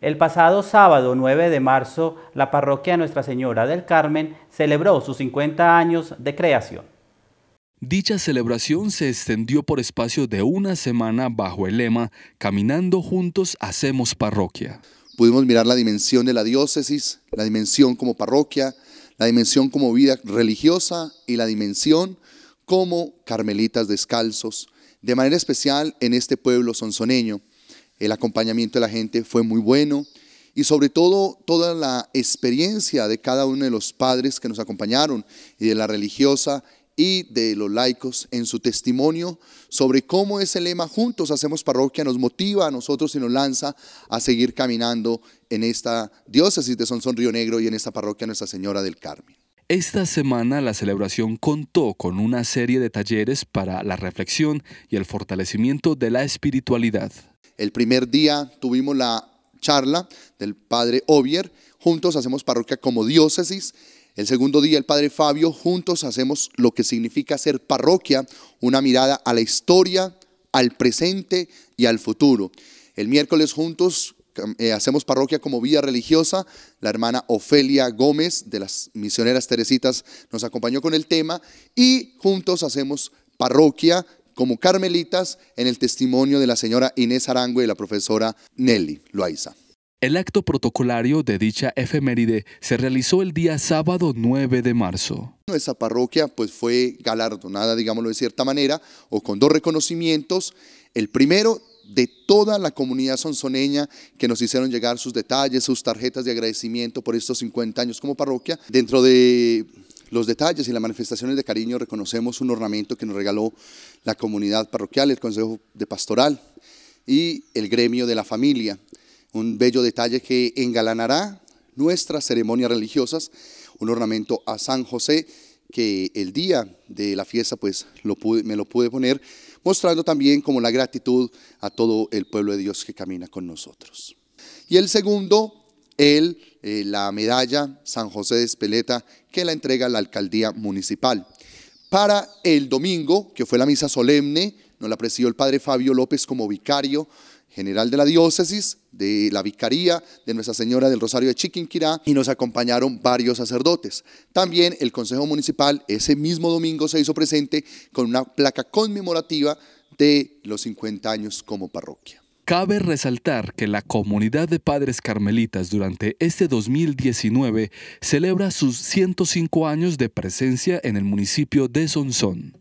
El pasado sábado 9 de marzo, la parroquia Nuestra Señora del Carmen celebró sus 50 años de creación. Dicha celebración se extendió por espacio de una semana bajo el lema Caminando juntos hacemos parroquia. Pudimos mirar la dimensión de la diócesis, la dimensión como parroquia, la dimensión como vida religiosa y la dimensión como carmelitas descalzos, de manera especial en este pueblo sonzoneño, el acompañamiento de la gente fue muy bueno y sobre todo toda la experiencia de cada uno de los padres que nos acompañaron y de la religiosa y de los laicos en su testimonio sobre cómo ese lema juntos hacemos parroquia nos motiva a nosotros y nos lanza a seguir caminando en esta diócesis de Sonson Río Negro y en esta parroquia Nuestra Señora del Carmen. Esta semana la celebración contó con una serie de talleres para la reflexión y el fortalecimiento de la espiritualidad. El primer día tuvimos la charla del padre Ovier, juntos hacemos parroquia como diócesis. El segundo día el padre Fabio, juntos hacemos lo que significa ser parroquia, una mirada a la historia, al presente y al futuro. El miércoles juntos eh, hacemos parroquia como vía religiosa. La hermana Ofelia Gómez de las misioneras Teresitas nos acompañó con el tema y juntos hacemos parroquia como carmelitas en el testimonio de la señora Inés Arango y la profesora Nelly Loaiza. El acto protocolario de dicha efeméride se realizó el día sábado 9 de marzo. Nuestra parroquia pues fue galardonada, digámoslo de cierta manera, o con dos reconocimientos. El primero de toda la comunidad sonsoneña que nos hicieron llegar sus detalles, sus tarjetas de agradecimiento por estos 50 años como parroquia. Dentro de los detalles y las manifestaciones de cariño, reconocemos un ornamento que nos regaló la comunidad parroquial, el Consejo de Pastoral y el gremio de la familia. Un bello detalle que engalanará nuestras ceremonias religiosas, un ornamento a San José que el día de la fiesta pues me lo pude poner, mostrando también como la gratitud a todo el pueblo de Dios que camina con nosotros. Y el segundo, el eh, la medalla San José de Espeleta que la entrega la alcaldía municipal. Para el domingo, que fue la misa solemne, nos la presidió el padre Fabio López como vicario general de la diócesis, de la vicaría de Nuestra Señora del Rosario de Chiquinquirá y nos acompañaron varios sacerdotes. También el Consejo Municipal ese mismo domingo se hizo presente con una placa conmemorativa de los 50 años como parroquia. Cabe resaltar que la comunidad de padres carmelitas durante este 2019 celebra sus 105 años de presencia en el municipio de Sonsón.